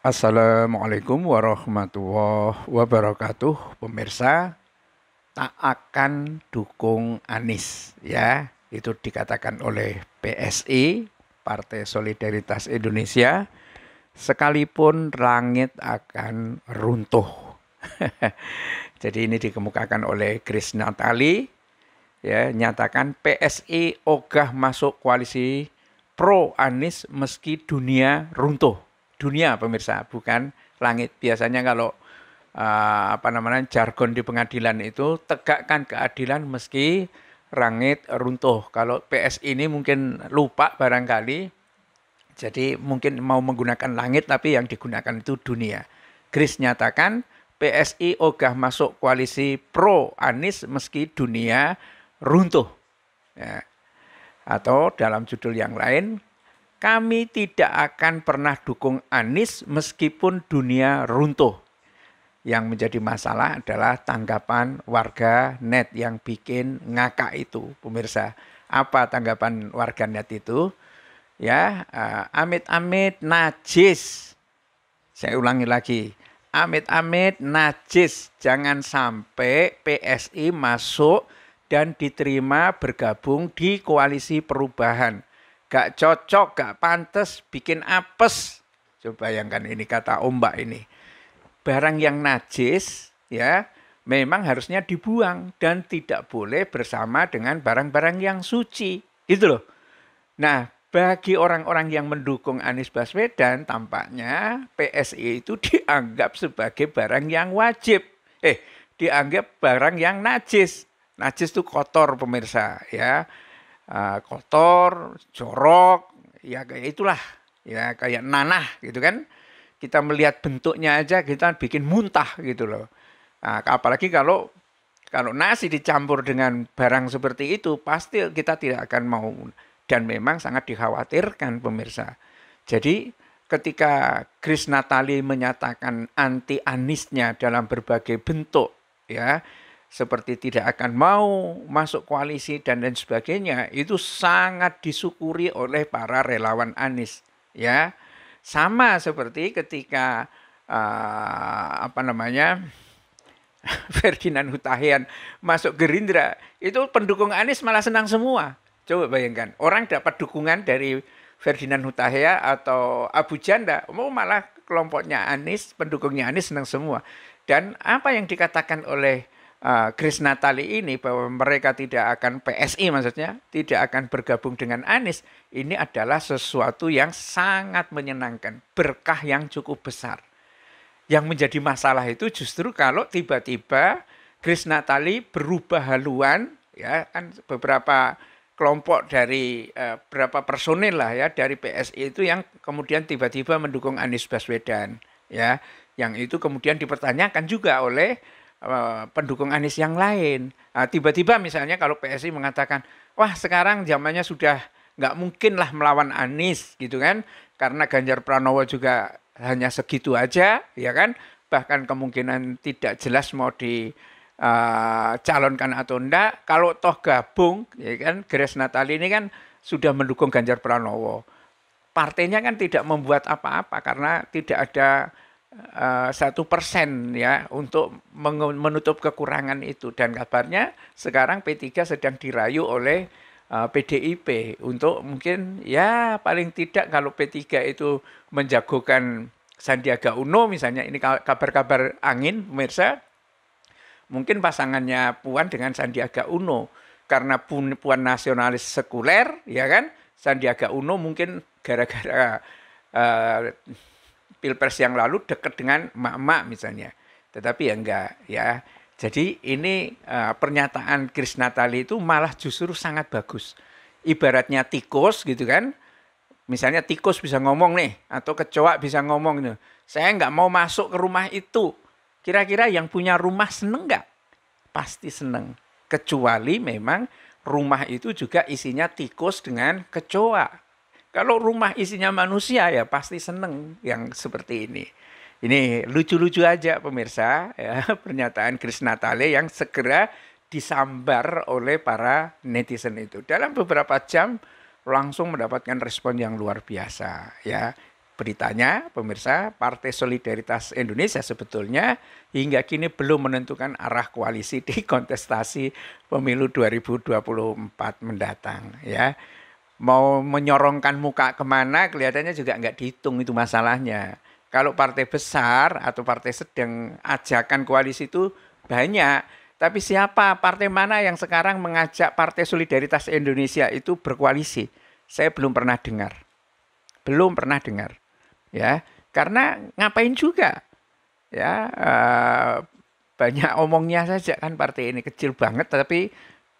Assalamualaikum warahmatullahi wabarakatuh. Pemirsa, tak akan dukung Anis ya. Itu dikatakan oleh PSI, Partai Solidaritas Indonesia, sekalipun langit akan runtuh. Jadi ini dikemukakan oleh Chris Natali ya, nyatakan PSI ogah masuk koalisi pro Anis meski dunia runtuh dunia pemirsa, bukan langit. Biasanya kalau uh, apa namanya jargon di pengadilan itu tegakkan keadilan meski langit runtuh. Kalau PS ini mungkin lupa barangkali, jadi mungkin mau menggunakan langit tapi yang digunakan itu dunia. Chris nyatakan PSI ogah masuk koalisi pro Anis meski dunia runtuh. Ya. Atau dalam judul yang lain, kami tidak akan pernah dukung Anies meskipun dunia runtuh. Yang menjadi masalah adalah tanggapan warga net yang bikin ngakak itu, pemirsa. Apa tanggapan warga net itu? Ya, eh, amit-amit najis. Saya ulangi lagi. Amit-amit najis. Jangan sampai PSI masuk dan diterima bergabung di koalisi perubahan gak cocok, gak pantas, bikin apes. Coba bayangkan ini kata ombak ini. Barang yang najis ya memang harusnya dibuang dan tidak boleh bersama dengan barang-barang yang suci. Gitu loh. Nah, bagi orang-orang yang mendukung Anies Baswedan, tampaknya PSI itu dianggap sebagai barang yang wajib. Eh, dianggap barang yang najis. Najis itu kotor pemirsa ya. Eh, kotor, jorok, ya kayak itulah, ya kayak nanah gitu kan. Kita melihat bentuknya aja kita bikin muntah gitu loh. Nah, apalagi kalau kalau nasi dicampur dengan barang seperti itu pasti kita tidak akan mau dan memang sangat dikhawatirkan pemirsa. Jadi ketika Chris Natali menyatakan anti anisnya dalam berbagai bentuk ya seperti tidak akan mau masuk koalisi dan lain sebagainya itu sangat disyukuri oleh para relawan Anies ya sama seperti ketika uh, apa namanya Ferdinand Hutahian masuk Gerindra itu pendukung Anies malah senang semua coba bayangkan orang dapat dukungan dari Ferdinand Hutahian atau Abu Janda mau malah kelompoknya Anies pendukungnya Anies senang semua dan apa yang dikatakan oleh uh, Natali ini bahwa mereka tidak akan PSI maksudnya tidak akan bergabung dengan Anies ini adalah sesuatu yang sangat menyenangkan berkah yang cukup besar yang menjadi masalah itu justru kalau tiba-tiba Kris Natali berubah haluan ya kan beberapa kelompok dari eh, berapa personil lah ya dari PSI itu yang kemudian tiba-tiba mendukung Anies Baswedan ya yang itu kemudian dipertanyakan juga oleh Eh, pendukung Anies yang lain. Eh, tiba-tiba nah, misalnya kalau PSI mengatakan, wah sekarang zamannya sudah nggak mungkin lah melawan Anies gitu kan, karena Ganjar Pranowo juga hanya segitu aja, ya kan? Bahkan kemungkinan tidak jelas mau di uh, calonkan atau enggak. Kalau toh gabung, ya kan, Grace Natali ini kan sudah mendukung Ganjar Pranowo. Partainya kan tidak membuat apa-apa karena tidak ada Eh, satu persen ya untuk menutup kekurangan itu dan kabarnya sekarang P3 sedang dirayu oleh PDIP eh, untuk mungkin ya paling tidak kalau P3 itu menjagokan Sandiaga Uno misalnya ini kabar-kabar angin pemirsa mungkin pasangannya Puan dengan Sandiaga Uno karena Puan, Puan nasionalis sekuler ya kan Sandiaga Uno mungkin gara-gara uh, pilpres yang lalu dekat dengan mak-mak misalnya. Tetapi ya enggak ya. Jadi ini uh, pernyataan Kris Natali itu malah justru sangat bagus. Ibaratnya tikus gitu kan. Misalnya tikus bisa ngomong nih atau kecoak bisa ngomong nih. Gitu. Saya enggak mau masuk ke rumah itu. Kira-kira yang punya rumah seneng enggak? Pasti seneng. Kecuali memang rumah itu juga isinya tikus dengan kecoak. Kalau rumah isinya manusia ya pasti seneng yang seperti ini. Ini lucu-lucu aja pemirsa ya pernyataan Chris Natale yang segera disambar oleh para netizen itu. Dalam beberapa jam langsung mendapatkan respon yang luar biasa ya. Beritanya, pemirsa, Partai Solidaritas Indonesia sebetulnya hingga kini belum menentukan arah koalisi di kontestasi pemilu 2024 mendatang ya mau menyorongkan muka kemana kelihatannya juga nggak dihitung itu masalahnya. Kalau partai besar atau partai sedang ajakan koalisi itu banyak, tapi siapa partai mana yang sekarang mengajak Partai Solidaritas Indonesia itu berkoalisi? Saya belum pernah dengar. Belum pernah dengar. Ya, karena ngapain juga? Ya, eh, banyak omongnya saja kan partai ini kecil banget tapi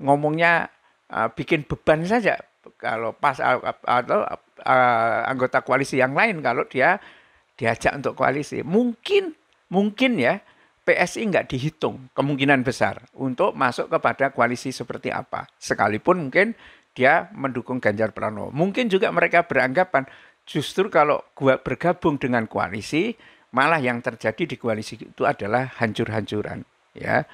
ngomongnya uh, bikin beban saja kalau pas atau anggota koalisi yang lain kalau dia diajak untuk koalisi mungkin mungkin ya PSI nggak dihitung kemungkinan besar untuk masuk kepada koalisi seperti apa sekalipun mungkin dia mendukung Ganjar Pranowo mungkin juga mereka beranggapan justru kalau gua bergabung dengan koalisi malah yang terjadi di koalisi itu adalah hancur-hancuran ya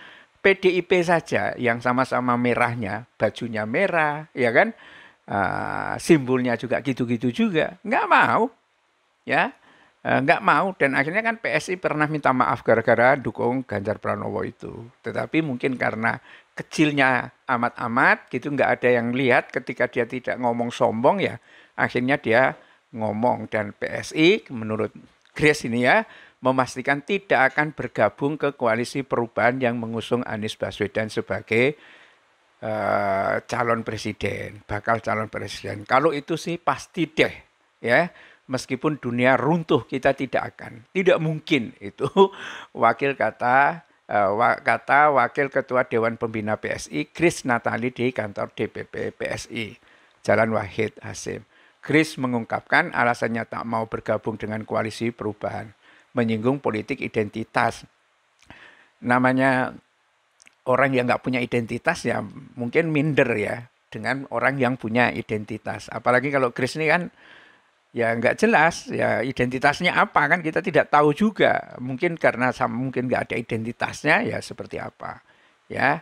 PDIP saja yang sama-sama merahnya bajunya merah ya kan Ah, simbolnya juga gitu-gitu juga. Nggak mau. Ya, eh, nggak mau. Dan akhirnya kan PSI pernah minta maaf gara-gara dukung Ganjar Pranowo itu. Tetapi mungkin karena kecilnya amat-amat gitu nggak ada yang lihat ketika dia tidak ngomong sombong ya akhirnya dia ngomong dan PSI menurut Grace ini ya memastikan tidak akan bergabung ke koalisi perubahan yang mengusung Anies Baswedan sebagai uh, calon presiden, bakal calon presiden. Kalau itu sih pasti deh, ya. Meskipun dunia runtuh, kita tidak akan, tidak mungkin itu wakil kata eh, kata wakil ketua Dewan Pembina PSI Chris Natali di kantor DPP PSI Jalan Wahid Hasim. Chris mengungkapkan alasannya tak mau bergabung dengan koalisi perubahan, menyinggung politik identitas. Namanya orang yang nggak punya identitas ya mungkin minder ya dengan orang yang punya identitas. Apalagi kalau Chris ini kan ya nggak jelas ya identitasnya apa kan kita tidak tahu juga mungkin karena sama mungkin nggak ada identitasnya ya seperti apa ya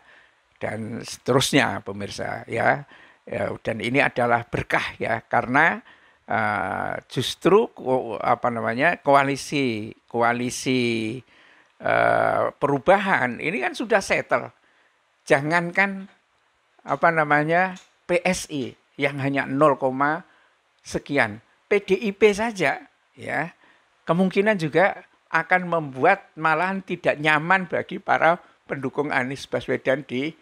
dan seterusnya pemirsa ya, ya dan ini adalah berkah ya karena uh, justru apa namanya koalisi koalisi uh, perubahan ini kan sudah settle. Jangankan apa namanya PSI yang hanya 0, sekian. PDIP saja ya kemungkinan juga akan membuat malahan tidak nyaman bagi para pendukung Anies Baswedan di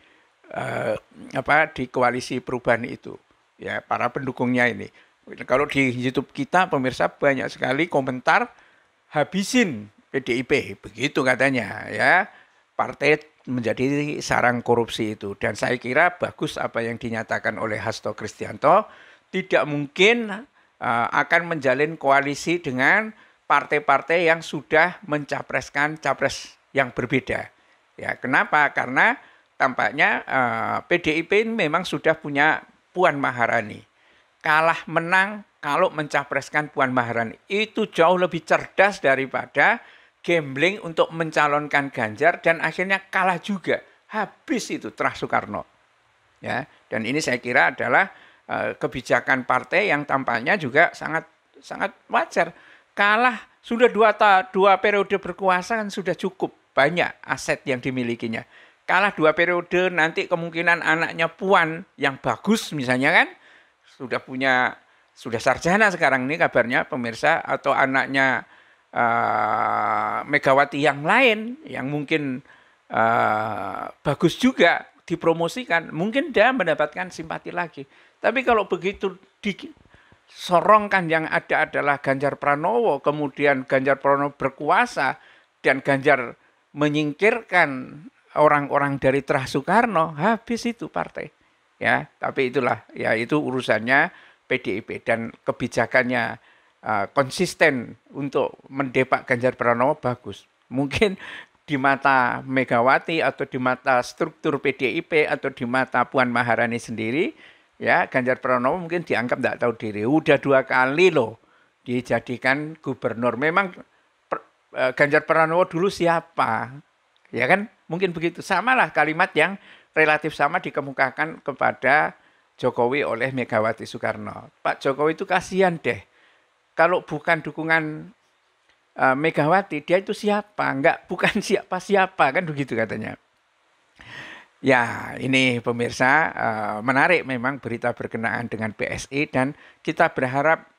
eh, apa di koalisi perubahan itu ya para pendukungnya ini kalau di YouTube kita pemirsa banyak sekali komentar habisin PDIP, begitu katanya ya. Partai menjadi sarang korupsi itu dan saya kira bagus apa yang dinyatakan oleh Hasto Kristianto tidak mungkin uh, akan menjalin koalisi dengan partai-partai yang sudah mencapreskan capres yang berbeda. Ya, kenapa? Karena tampaknya uh, e, PDIP memang sudah punya Puan Maharani. Kalah menang kalau mencapreskan Puan Maharani itu jauh lebih cerdas daripada gambling untuk mencalonkan Ganjar dan akhirnya kalah juga. Habis itu terah Soekarno. Ya, dan ini saya kira adalah uh, kebijakan partai yang tampaknya juga sangat sangat wajar. Kalah sudah dua, ta, dua periode berkuasa kan sudah cukup banyak aset yang dimilikinya. Kalah dua periode nanti kemungkinan anaknya Puan yang bagus misalnya kan sudah punya sudah sarjana sekarang ini kabarnya pemirsa atau anaknya uh, Megawati yang lain yang mungkin uh, bagus juga dipromosikan, mungkin dia mendapatkan simpati lagi. Tapi kalau begitu disorongkan yang ada adalah Ganjar Pranowo, kemudian Ganjar Pranowo berkuasa dan Ganjar menyingkirkan orang-orang dari Terah Soekarno, habis itu partai. Ya, tapi itulah ya itu urusannya PDIP dan kebijakannya Eh, konsisten untuk mendepak Ganjar Pranowo bagus. Mungkin di mata Megawati atau di mata struktur PDIP atau di mata Puan Maharani sendiri, ya Ganjar Pranowo mungkin dianggap tidak tahu diri. Udah dua kali loh dijadikan gubernur. Memang eh, Ganjar Pranowo dulu siapa? Ya kan? Mungkin begitu. sama lah kalimat yang relatif sama dikemukakan kepada Jokowi oleh Megawati Soekarno. Pak Jokowi itu kasihan deh kalau bukan dukungan uh, Megawati, dia itu siapa? Enggak, bukan siapa-siapa kan begitu katanya. Ya, ini pemirsa uh, menarik memang berita berkenaan dengan PSI dan kita berharap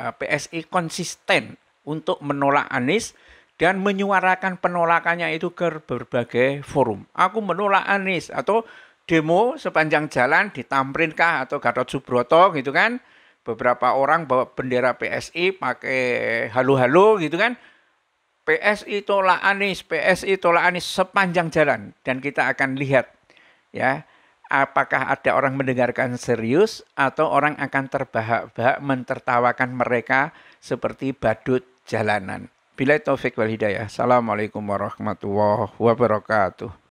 uh, eh, PSI konsisten untuk menolak Anies dan menyuarakan penolakannya itu ke berbagai forum. Aku menolak Anies atau demo sepanjang jalan di Tamrinkah atau Gatot Subroto gitu kan beberapa orang bawa bendera PSI pakai halu-halu gitu kan. PSI tolak Anies, PSI tolak Anies sepanjang jalan dan kita akan lihat ya apakah ada orang mendengarkan serius atau orang akan terbahak-bahak mentertawakan mereka seperti badut jalanan. Bila taufik wal hidayah. Assalamualaikum warahmatullahi wabarakatuh.